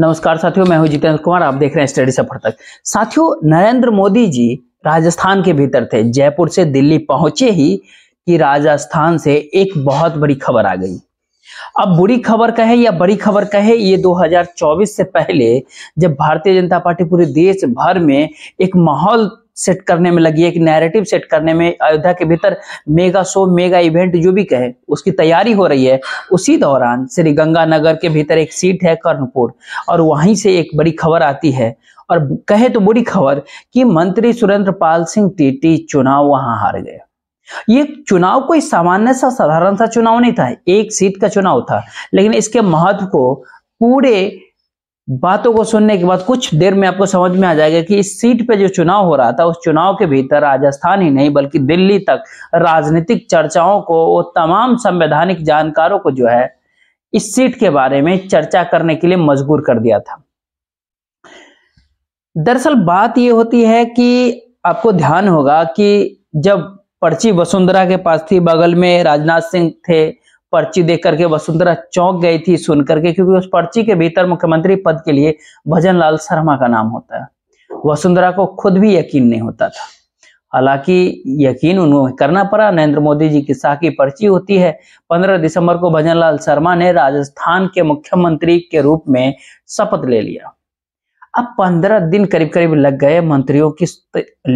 नमस्कार साथियों मैं हूं जितेंद्र कुमार आप देख रहे हैं स्टडी सफर तक साथियों नरेंद्र मोदी जी राजस्थान के भीतर थे जयपुर से दिल्ली पहुंचे ही कि राजस्थान से एक बहुत बड़ी खबर आ गई अब बुरी खबर कहे या बड़ी खबर कहे ये 2024 से पहले जब भारतीय जनता पार्टी पूरे देश भर में एक माहौल सेट करने में लगी है कि नैरेटिव सेट करने में अयोध्या के भीतर मेगा शो मेगा इवेंट जो भी कहे उसकी तैयारी हो रही है उसी दौरान श्री गंगानगर के भीतर एक सीट है कर्णपुर और वहीं से एक बड़ी खबर आती है और कहे तो बुरी खबर कि मंत्री सुरेंद्र पाल सिंह टीटी चुनाव वहां हार गए ये चुनाव कोई सामान्य सा साधारण सा चुनाव नहीं था एक सीट का चुनाव था लेकिन इसके महत्व को पूरे बातों को सुनने के बाद कुछ देर में आपको समझ में आ जाएगा कि इस सीट पे जो चुनाव हो रहा था उस चुनाव के भीतर राजस्थान ही नहीं बल्कि दिल्ली तक राजनीतिक चर्चाओं को वो तमाम संवैधानिक जानकारों को जो है इस सीट के बारे में चर्चा करने के लिए मजबूर कर दिया था दरअसल बात यह होती है कि आपको ध्यान होगा कि जब पर्ची वसुंधरा के पास थी बगल में राजनाथ सिंह थे पर्ची देख करके वसुंधरा चौंक गई थी सुन करके क्योंकि उस पर्ची के भीतर मुख्यमंत्री पद के लिए भजन लाल शर्मा का नाम होता है वसुंधरा को खुद भी यकीन नहीं होता था हालांकि यकीन उन्हें करना पड़ा नरेंद्र मोदी जी की साकी पर्ची होती है 15 दिसंबर को भजन लाल शर्मा ने राजस्थान के मुख्यमंत्री के रूप में शपथ ले लिया अब 15 दिन करीब करीब लग गए मंत्रियों की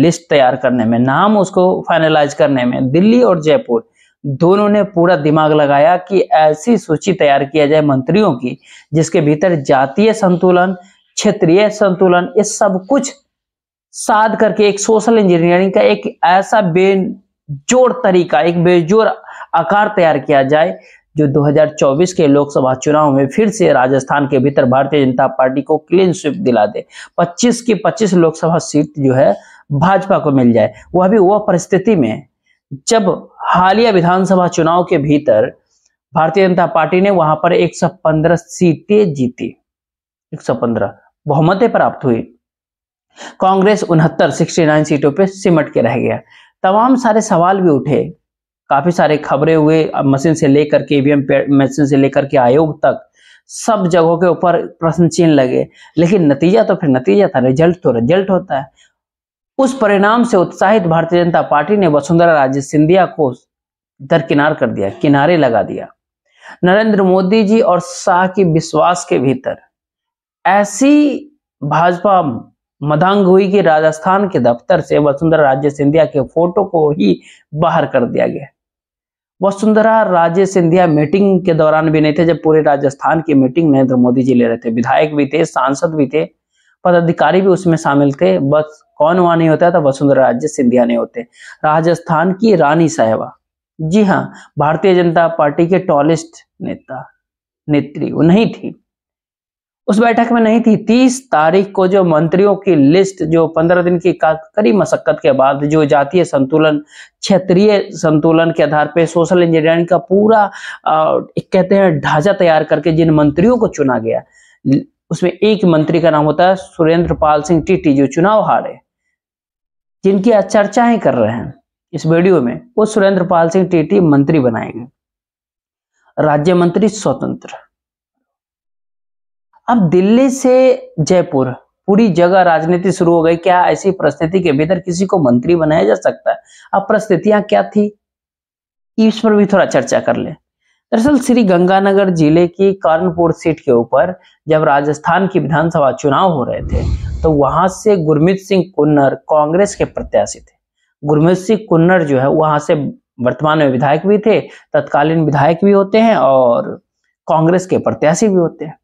लिस्ट तैयार करने में नाम उसको फाइनलाइज करने में दिल्ली और जयपुर दोनों ने पूरा दिमाग लगाया कि ऐसी सूची तैयार किया जाए मंत्रियों की जिसके भीतर जातीय संतुलन क्षेत्रीय संतुलन ये सब कुछ साध करके एक सोशल इंजीनियरिंग का एक ऐसा बेजोड़ तरीका एक बेजोर आकार तैयार किया जाए जो 2024 के लोकसभा चुनाव में फिर से राजस्थान के भीतर भारतीय जनता पार्टी को क्लीन स्वीप दिला दे 25 की 25 लोकसभा सीट जो है भाजपा को मिल जाए वह भी वह परिस्थिति में जब हालिया विधानसभा चुनाव के भीतर भारतीय जनता पार्टी ने वहां पर 115 सीटें जीती 115 बहुमतें प्राप्त हुई कांग्रेस उनहत्तर सिक्सटी सीटों पर सिमट के रह गया तमाम सारे सवाल भी उठे काफी सारे खबरें हुए मशीन से लेकर के ईवीएम e मशीन से लेकर के आयोग तक सब जगहों के ऊपर प्रश्न चिन्ह लगे लेकिन नतीजा तो फिर नतीजा था रिजल्ट तो रिजल्ट होता है उस परिणाम से उत्साहित भारतीय जनता पार्टी ने वसुंधरा राजे सिंधिया को दरकिनार कर दिया किनारे लगा दिया नरेंद्र मोदी जी और शाह के विश्वास के भीतर ऐसी भाजपा मदांग हुई कि राजस्थान के दफ्तर से वसुंधरा राजे सिंधिया के फोटो को ही बाहर कर दिया गया वसुंधरा राजे सिंधिया मीटिंग के दौरान भी नहीं थे जब पूरे राजस्थान की मीटिंग नरेंद्र मोदी जी ले रहे थे विधायक भी थे सांसद भी थे पदाधिकारी भी उसमें शामिल थे बस कौन वहां नहीं होता था वसुंधरा राजे सिंधिया नहीं होते राजस्थान की रानी साहेबा जी हाँ भारतीय जनता पार्टी के टॉलिस्ट नेता नेत्री वो नहीं थी उस बैठक में नहीं थी तीस तारीख को जो मंत्रियों की लिस्ट जो पंद्रह दिन की कड़ी मशक्कत के बाद जो जातीय संतुलन क्षेत्रीय संतुलन के आधार पर सोशल इंजीनियरिंग का पूरा आ, कहते हैं ढांचा तैयार करके जिन मंत्रियों को चुना गया उसमें एक मंत्री का नाम होता है सुरेंद्र पाल सिंह टीटी जो चुनाव हारे जिनकी आज चर्चाएं कर रहे हैं इस वीडियो में वो सुरेंद्र पाल सिंह टीटी मंत्री बनाए गए राज्य मंत्री स्वतंत्र अब दिल्ली से जयपुर पूरी जगह राजनीति शुरू हो गई क्या ऐसी परिस्थिति के भीतर किसी को मंत्री बनाया जा सकता है अब परिस्थितियां क्या थी इस पर भी थोड़ा चर्चा कर ले दरअसल श्री गंगानगर जिले की कर्णपुर सीट के ऊपर जब राजस्थान की विधानसभा चुनाव हो रहे थे तो वहां से गुरमीत सिंह कुन्नर कांग्रेस के प्रत्याशी थे गुरमीत सिंह कुन्नर जो है वहां से वर्तमान में विधायक भी थे तत्कालीन विधायक भी होते हैं और कांग्रेस के प्रत्याशी भी होते हैं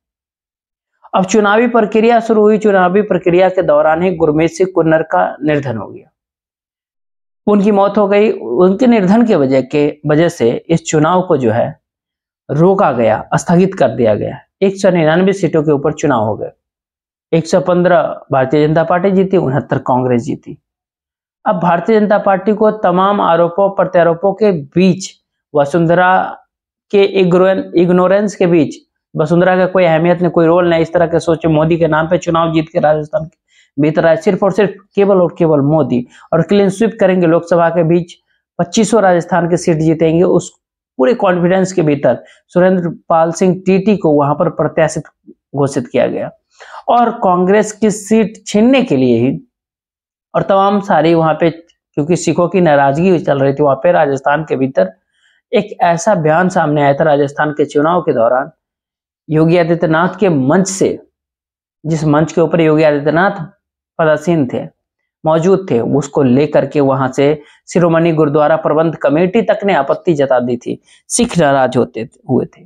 अब चुनावी प्रक्रिया शुरू हुई चुनावी प्रक्रिया के दौरान ही गुरमीत सिंह कुन्नर का निर्धन हो गया उनकी मौत हो गई उनके निर्धन के वजह के वजह से इस चुनाव को जो है रोका गया स्थगित कर दिया गया एक सौ निन्यानवे सीटों के ऊपर चुनाव हो गए 115 भारतीय जनता पार्टी जीती उनहत्तर कांग्रेस जीती अब भारतीय जनता पार्टी को तमाम आरोपों प्रत्यारोपों के बीच वसुंधरा के इग्नोरेंस के बीच वसुंधरा का कोई अहमियत नहीं कोई रोल नहीं इस तरह के सोचे मोदी के नाम पे चुनाव जीत के राजस्थान के भीतर आए सिर्फ और सिर्फ केवल और केवल मोदी और क्लीन स्वीप करेंगे लोकसभा के बीच पच्चीसों राजस्थान की सीट जीतेंगे उस पूरे कॉन्फिडेंस के भीतर सुरेंद्र पाल सिंह टीटी को वहां पर प्रत्याशित घोषित किया गया और कांग्रेस की सीट छीनने के लिए ही और तमाम सारी वहां पे क्योंकि सिखों की नाराजगी चल रही थी वहां पे राजस्थान के भीतर एक ऐसा बयान सामने आया था राजस्थान के चुनाव के दौरान योगी आदित्यनाथ के मंच से जिस मंच के ऊपर योगी आदित्यनाथ पदासीन थे मौजूद थे उसको लेकर के वहां से शिरोमणि गुरुद्वारा प्रबंध कमेटी तक ने आपत्ति जता दी थी सिख नाराज होते हुए थे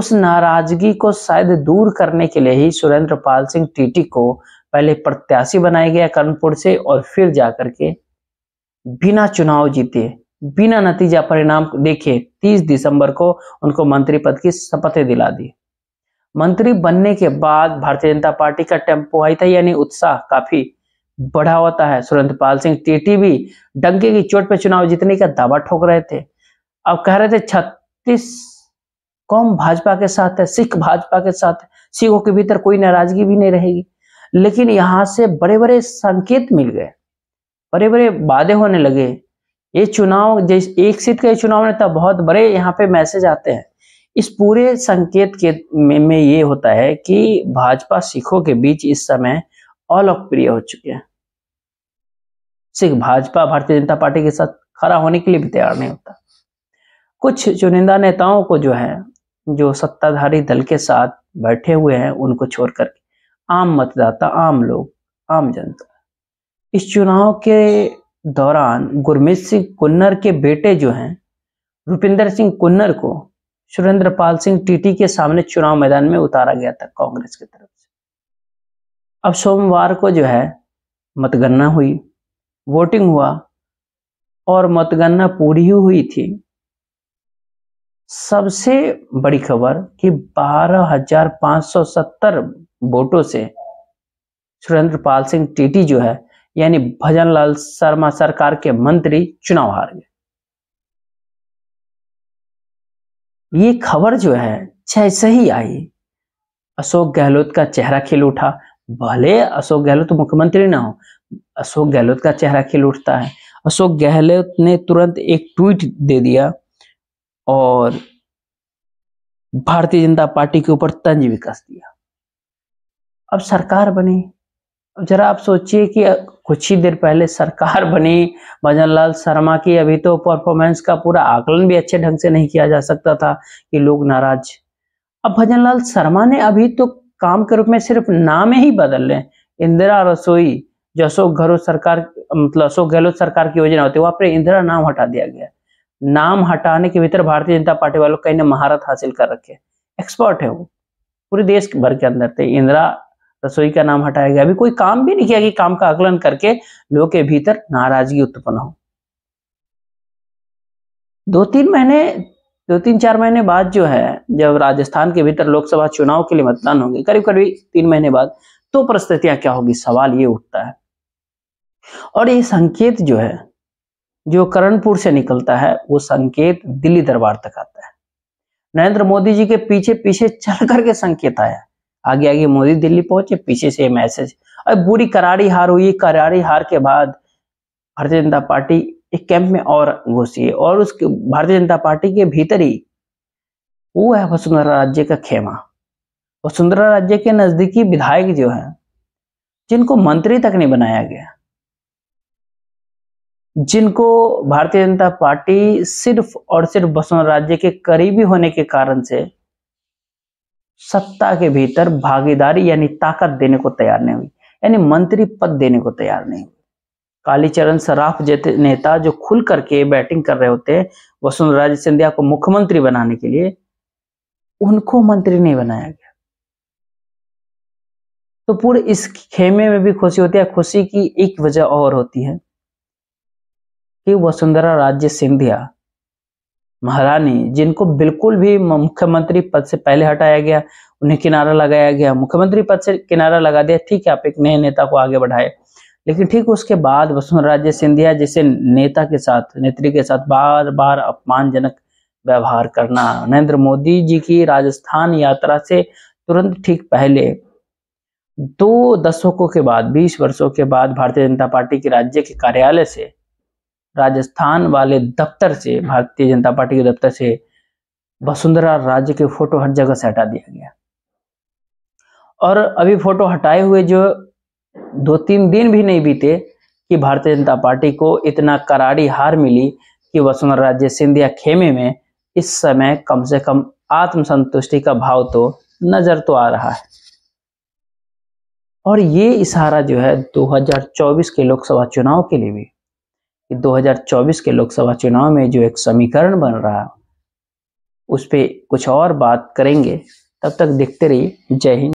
उस नाराजगी को शायद दूर करने के लिए ही सुरेंद्र पाल सिंह टीटी को पहले प्रत्याशी बनाया गया कर्णपुर से और फिर जाकर के बिना चुनाव जीते बिना नतीजा परिणाम देखे 30 दिसंबर को उनको मंत्री पद की शपथ दिला दी मंत्री बनने के बाद भारतीय जनता पार्टी का टेम्पो आई था यानी उत्साह काफी बढ़ा होता है सुरेंद्रपाल सिंह भी डंके की चोट पर चुनाव जीतने का दावा ठोक रहे थे अब कह रहे थे छत्तीस कौम भाजपा के साथ है सिख भाजपा के साथ सिखों के भीतर कोई नाराजगी भी नहीं रहेगी लेकिन यहां से बड़े बड़े संकेत मिल गए बड़े बड़े वादे होने लगे ये चुनाव जिस एक सीट का ये चुनाव नेता बहुत बड़े यहाँ पे मैसेज आते हैं इस पूरे संकेत के में, में ये होता है कि भाजपा सिखों के बीच इस समय अलोकप्रिय हो चुके हैं सिर्फ भाजपा भारतीय जनता पार्टी के साथ खड़ा होने के लिए भी तैयार नहीं होता कुछ चुनिंदा नेताओं को जो है जो सत्ताधारी दल के साथ बैठे हुए हैं उनको छोड़ आम मतदाता आम लोग आम जनता इस चुनाव के दौरान गुरमीत सिंह कुन्नर के बेटे जो हैं रुपिंदर सिंह कुन्नर को सुरेंद्र पाल सिंह टीटी के सामने चुनाव मैदान में उतारा गया था कांग्रेस की तरफ से अब सोमवार को जो है मतगणना हुई वोटिंग हुआ और मतगणना पूरी ही हुई थी सबसे बड़ी खबर कि 12,570 वोटों से सुरेंद्र पाल सिंह टीटी जो है यानी भजन लाल शर्मा सरकार के मंत्री चुनाव हार गए ये खबर जो है जैसे ही आई अशोक गहलोत का चेहरा खिल उठा भले अशोक गहलोत मुख्यमंत्री ना हो अशोक गहलोत का चेहरा खिल उठता है अशोक गहलोत ने तुरंत एक ट्वीट दे दिया और भारतीय जनता पार्टी के ऊपर तंज भी कस दिया अब सरकार बनी अब जरा आप सोचिए कि कुछ ही देर पहले सरकार बनी भजन लाल शर्मा की अभी तो परफॉर्मेंस का पूरा आकलन भी अच्छे ढंग से नहीं किया जा सकता था कि लोग नाराज अब भजन लाल शर्मा ने अभी तो काम के रूप में सिर्फ नाम ही बदल लें इंदिरा रसोई जो अशोक गहलोत सरकार मतलब अशोक गहलोत सरकार की योजना होती है वहां पर इंदिरा नाम हटा दिया गया नाम हटाने के भीतर भारतीय जनता पार्टी वालों कई ने महारत हासिल कर रखे एक्सपर्ट है वो पूरे देश भर के अंदर थे इंदिरा रसोई का नाम हटाया गया अभी कोई काम भी नहीं किया कि काम का आकलन करके लोगों के भीतर नाराजगी उत्पन्न हो दो तीन महीने दो तीन चार महीने बाद जो है जब राजस्थान के भीतर लोकसभा चुनाव के लिए मतदान होंगे करीब करीब तीन महीने बाद तो परिस्थितियां क्या होगी सवाल ये उठता है और ये संकेत जो है जो करणपुर से निकलता है वो संकेत दिल्ली दरबार तक आता है नरेंद्र मोदी जी के पीछे पीछे चल करके संकेत आया आगे आगे मोदी दिल्ली पहुंचे पीछे से मैसेज अब बुरी करारी हार हुई करारी हार के बाद भारतीय जनता पार्टी एक कैंप में और घुसी और उसके भारतीय जनता पार्टी के भीतर ही वो है वसुंधरा राज्य का खेमा वसुंधरा राज्य के नजदीकी विधायक जो है जिनको मंत्री तक नहीं बनाया गया जिनको भारतीय जनता पार्टी सिर्फ और सिर्फ बसुन राज्य के करीबी होने के कारण से सत्ता के भीतर भागीदारी यानी ताकत देने को तैयार नहीं हुई यानी मंत्री पद देने को तैयार नहीं हुई कालीचरण सराफ जैसे नेता जो खुल करके बैटिंग कर रहे होते हैं वसुंधरा राजे सिंधिया को मुख्यमंत्री बनाने के लिए उनको मंत्री नहीं बनाया गया तो पूरे इस खेमे में भी खुशी होती है खुशी की एक वजह और होती है कि वसुंधरा राज्य सिंधिया महारानी जिनको बिल्कुल भी मुख्यमंत्री पद से पहले हटाया गया उन्हें किनारा लगाया गया मुख्यमंत्री पद से किनारा लगा दिया ठीक है आप एक नए नेता को आगे बढ़ाए लेकिन ठीक उसके बाद वसुंधरा राजे सिंधिया जैसे नेता के साथ नेत्री के साथ बार बार अपमानजनक व्यवहार करना नरेंद्र मोदी जी की राजस्थान यात्रा से तुरंत ठीक पहले दो दशकों के बाद बीस वर्षों के बाद भारतीय जनता पार्टी के राज्य के कार्यालय से राजस्थान वाले दफ्तर से हम्म। भारतीय जनता पार्टी के दफ्तर से वसुंधरा राज्य के फोटो हर जगह से हटा दिया गया और अभी फोटो हटाए हुए जो दो तीन दिन भी नहीं बीते कि भारतीय जनता पार्टी को इतना करारी हार मिली कि वसुंधरा राज्य सिंधिया खेमे में इस समय कम से कम आत्मसंतुष्टि का भाव तो नजर तो आ रहा है और ये इशारा जो है 2024 के लोकसभा चुनाव के लिए भी कि 2024 के लोकसभा चुनाव में जो एक समीकरण बन रहा है उस पर कुछ और बात करेंगे तब तक देखते रहिए जय हिंद